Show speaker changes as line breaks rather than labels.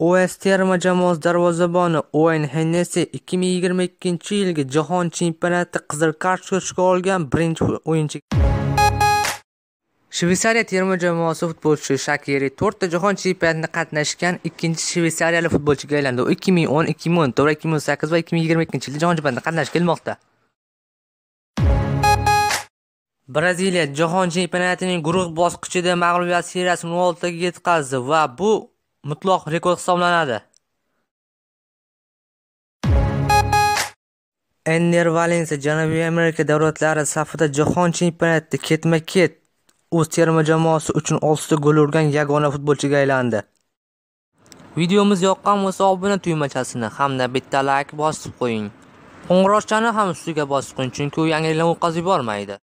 OS terma jamoasi darvozaboni Oyn Hennessy 2022-yilgi Jahon chempionatida qizil kartochka olgan birinchi o'yinchi. shvetsariya terma jamoasi futbolchisi Shakiri 4 ta Jahon chempionatida qatnashgan ikkinchi shveysariyalik futbolchiga aylandi. U 2010, 2014, 2018 va 2022-yilda Jahon chempionatida qatnashib kelmoqda. Braziliya Jahon chempionatining guruh bosqichida mag'lubiyat seriyasini 16 ga yetkazdi va bu mutloq rekord hisoblanadi. Ener Valensiya Janubiy Amerika davlatlari safida jahon chempionatida ketma-ket o'z terma jamoasi uchun 6 ta gol urgan yagona futbolchiga aylandi. Videomiz yoqqan bo'lsa, obuna tugmachasini hamda bitta like bosib qo'ying. Qo'ng'iroqchani ham ustiga bosib qo'ying, chunki u yangiliklarni o'tkazib yubormaydi.